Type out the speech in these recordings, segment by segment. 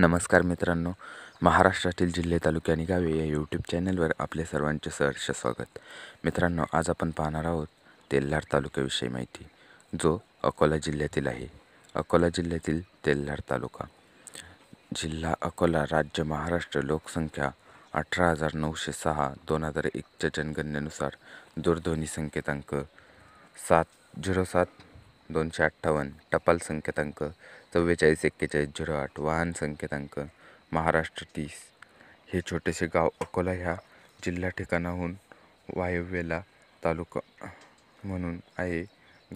नमस्कार मित्रांनो महाराष्ट्रातील जिल्हे तालुके आणि गावे या यूट्यूब चॅनलवर आपले सर्वांचे सहर्ष स्वागत मित्रांनो आज आपण पाहणार आहोत तेल्हार तालुक्याविषयी माहिती जो अकोला जिल्ह्यातील आहे अकोला जिल्ह्यातील तेल्हार तालुका जिल्हा अकोला राज्य महाराष्ट्र लोकसंख्या अठरा हजार नऊशे सहा दोन हजार एकच्या जनगणनेनुसार दूरध्वनी संकेतांक सात झिरो सात दोनशे अठ्ठावन्न टपाल संकेतांक चव्वेचाळीस एक्केचाळीस झिरो आठ वाहन संकेतांक महाराष्ट्र तीस हे छोटेसे गाव अकोला ह्या जिल्हा ठिकाणाहून वायव्येला तालुका म्हणून आहे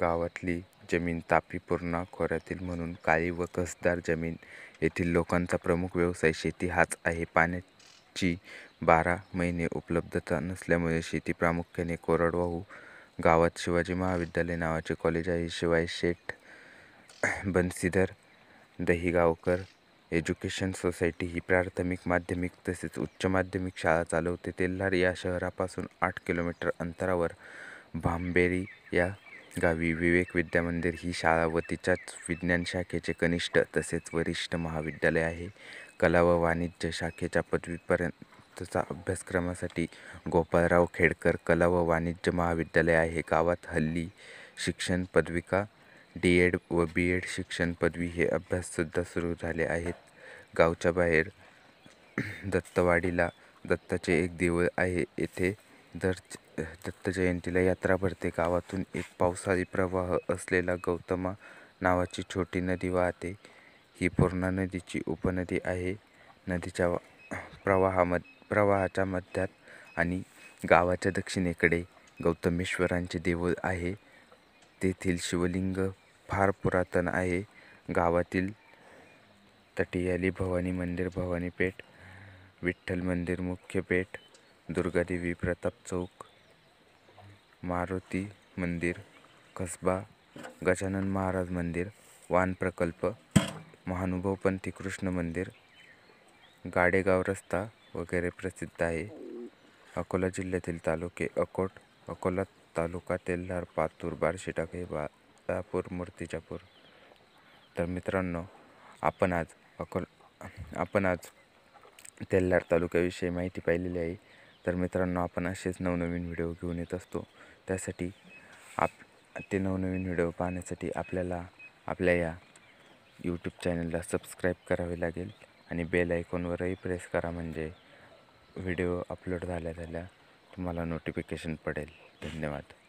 गावातली जमीन तापी पूर्णा खोऱ्यातील म्हणून काळी व कसदार जमीन येथील लोकांचा प्रमुख व्यवसाय शेती हाच आहे पाण्याची बारा महिने उपलब्धता नसल्यामुळे शेती प्रामुख्याने कोरडवाहू गावात शिवाजी महाविद्यालय नावाचे कॉलेज आहे शिवाय शेठ बनसीधर दहिगावकर एज्युकेशन सोसायटी ही प्राथमिक, माध्यमिक तसेच उच्च माध्यमिक शाळा चालवते. तेल्हार या शहरापासून आठ किलोमीटर अंतरावर भांबेरी या गावी विवेक विद्यामंदिर ही शाळा व तिच्याच विज्ञान शाखेचे कनिष्ठ तसेच वरिष्ठ महाविद्यालय आहे. कला व वाणिज्य शाखेच्या पदवीपर्यंतचा अभ्यासक्रमासाठी गोपाळराव खेडकर कला व वाणिज्य महाविद्यालय आहे. गावात हल्ली शिक्षण, पदविका डी एड व बी एड शिक्षण पदवी हे अभ्याससुद्धा सुरू झाले आहेत गावच्या बाहेर दत्तवाडीला दत्ताचे एक देऊळ आहे येथे दर दत्त जयंतीला यात्रा भरते गावातून एक पावसाळी प्रवाह असलेला गौतमा नावाची छोटी नदी वाहते ही पूर्णा नदीची उपनदी आहे नदीच्या प्रवाहामध प्रवाहाच्या मध्यात आणि गावाच्या दक्षिणेकडे गौतमेश्वरांचे देऊळ आहे तेथील शिवलिंग फार पुरातन आहे गावातील तटियाली भवानी मंदिर भवानी पेठ विठ्ठल मंदिर मुख्य पेठ दुर्गादेवी प्रताप चौक मारुती मंदिर कसबा गजानन महाराज मंदिर वान प्रकल्प महानुभवपंथी कृष्ण मंदिर गाडेगाव रस्ता वगैरे प्रसिद्ध आहे अकोला जिल्ह्यातील तालुके अकोट अकोला तालुका तेल्हार पातूर बार्शी हे बा पूर मूर्तिजापूर तर मित्रांनो आपण आज अकोला आपण आज तेल्हार तालुक्याविषयी माहिती पाहिलेली आहे तर मित्रांनो आपण असेच नवनवीन व्हिडिओ घेऊन येत असतो त्यासाठी आप ते नवनवीन व्हिडिओ पाहण्यासाठी आपल्याला आपल्या या यूट्यूब चॅनलला सबस्क्राईब करावे लागेल आणि बेल आयकॉनवरही प्रेस करा म्हणजे व्हिडिओ अपलोड झाल्या झाल्या तुम्हाला नोटिफिकेशन पडेल धन्यवाद